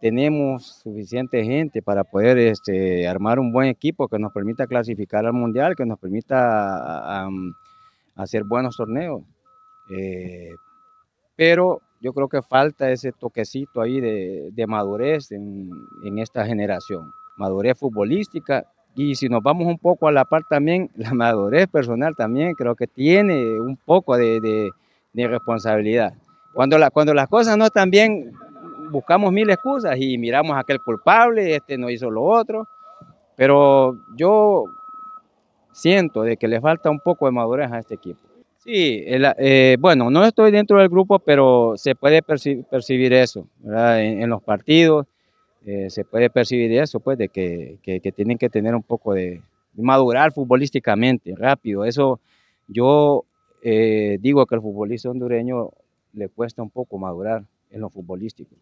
tenemos suficiente gente para poder este, armar un buen equipo que nos permita clasificar al mundial, que nos permita ah, hacer buenos torneos. Eh, pero yo creo que falta ese toquecito ahí de, madurez en, esta generación, madurez futbolística. Y si nos vamos un poco a la par también, la madurez personal también creo que tiene un poco de, responsabilidad. Cuando, la, cuando las cosas no están bien, buscamos mil excusas y miramos a aquel culpable, este no hizo lo otro, pero yo siento de que le falta un poco de madurez a este equipo. Sí, eh, bueno, no estoy dentro del grupo, pero se puede percibir eso, ¿verdad? En, los partidos eh, se puede percibir eso, pues, de que, tienen que tener un poco de, madurar futbolísticamente, rápido. Eso yo eh, digo que el futbolista hondureño le cuesta un poco madurar en lo futbolístico.